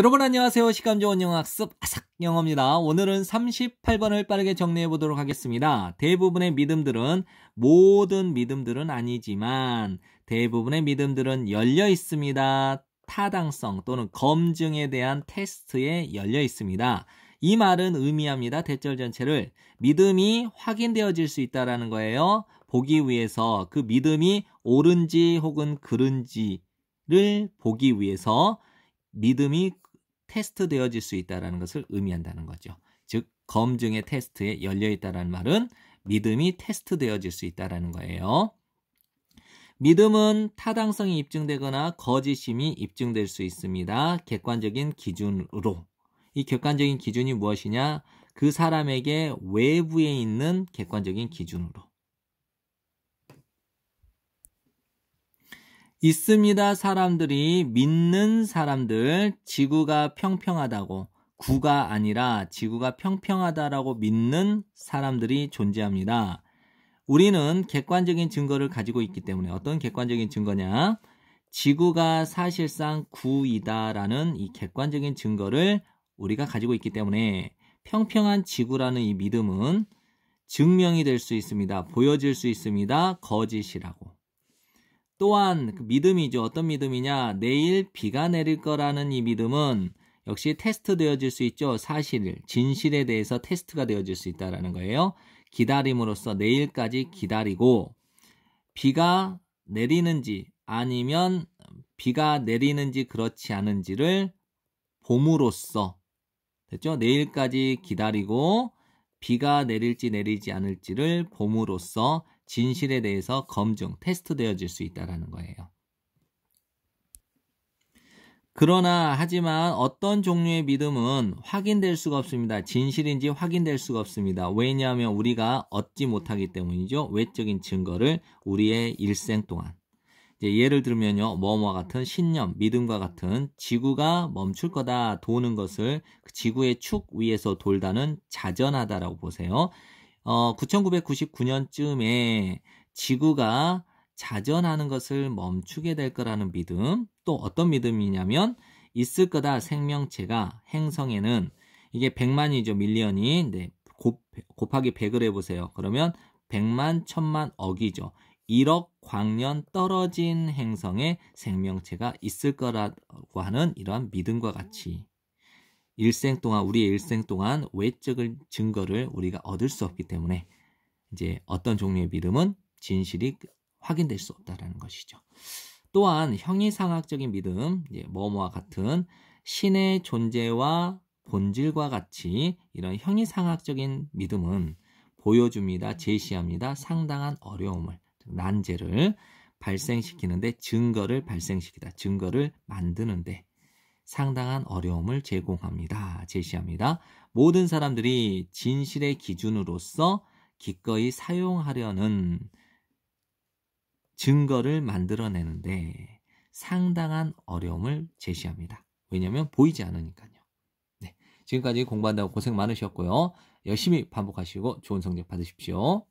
여러분 안녕하세요. 시간 좋은 영어 학습 아삭 영어입니다. 오늘은 38번을 빠르게 정리해 보도록 하겠습니다. 대부분의 믿음들은 모든 믿음들은 아니지만 대부분의 믿음들은 열려 있습니다. 타당성 또는 검증에 대한 테스트에 열려 있습니다. 이 말은 의미합니다. 대절 전체를 믿음이 확인되어질 수 있다라는 거예요. 보기 위해서 그 믿음이 옳은지 혹은 그른지를 보기 위해서 믿음이 테스트되어질 수 있다는 것을 의미한다는 거죠. 즉 검증의 테스트에 열려 있다는 말은 믿음이 테스트되어질 수 있다는 거예요. 믿음은 타당성이 입증되거나 거짓심이 입증될 수 있습니다. 객관적인 기준으로. 이 객관적인 기준이 무엇이냐? 그 사람에게 외부에 있는 객관적인 기준으로. 있습니다. 사람들이 믿는 사람들 지구가 평평하다고 구가 아니라 지구가 평평하다라고 믿는 사람들이 존재합니다. 우리는 객관적인 증거를 가지고 있기 때문에 어떤 객관적인 증거냐? 지구가 사실상 구이다라는 이 객관적인 증거를 우리가 가지고 있기 때문에 평평한 지구라는 이 믿음은 증명이 될 수 있습니다. 보여질 수 있습니다. 거짓이라고. 또한 그 믿음이죠. 어떤 믿음이냐? 내일 비가 내릴 거라는 이 믿음은 역시 테스트 되어질 수 있죠. 사실, 진실에 대해서 테스트가 되어질 수 있다라는 거예요. 기다림으로써 내일까지 기다리고 비가 내리는지 아니면 비가 내리는지 그렇지 않은지를 봄으로써 됐죠? 내일까지 기다리고 비가 내릴지 내리지 않을지를 봄으로써 진실에 대해서 검증, 테스트되어질 수 있다라는 거예요. 그러나 하지만 어떤 종류의 믿음은 확인될 수가 없습니다. 진실인지 확인될 수가 없습니다. 왜냐하면 우리가 얻지 못하기 때문이죠. 외적인 증거를 우리의 일생 동안. 예를 들면요. 뭐뭐 같은 신념, 믿음과 같은 지구가 멈출 거다 도는 것을 그 지구의 축 위에서 돌다는 자전하다라고 보세요. 어, 9999년쯤에 지구가 자전하는 것을 멈추게 될 거라는 믿음, 또 어떤 믿음이냐면 있을 거다 생명체가 행성에는 이게 100만이죠. 밀리언이. 네. 곱, 곱하기 100을 해 보세요. 그러면 100만, 1000만, 억이죠. 1억 광년 떨어진 행성에 생명체가 있을 거라고 하는 이러한 믿음과 같이 일생 동안 우리의 일생 동안 외적인 증거를 우리가 얻을 수 없기 때문에 이제 어떤 종류의 믿음은 진실이 확인될 수 없다라는 것이죠. 또한 형이상학적인 믿음, 이제 뭐뭐와 같은 신의 존재와 본질과 같이 이런 형이상학적인 믿음은 보여줍니다, 제시합니다, 상당한 어려움을, 난제를 발생시키는데 증거를 발생시키다, 증거를 만드는데 상당한 어려움을 제공합니다. 제시합니다. 모든 사람들이 진실의 기준으로서 기꺼이 사용하려는 증거를 만들어내는데 상당한 어려움을 제시합니다. 왜냐하면 보이지 않으니까요. 네, 지금까지 공부한다고 고생 많으셨고요. 열심히 반복하시고 좋은 성적 받으십시오.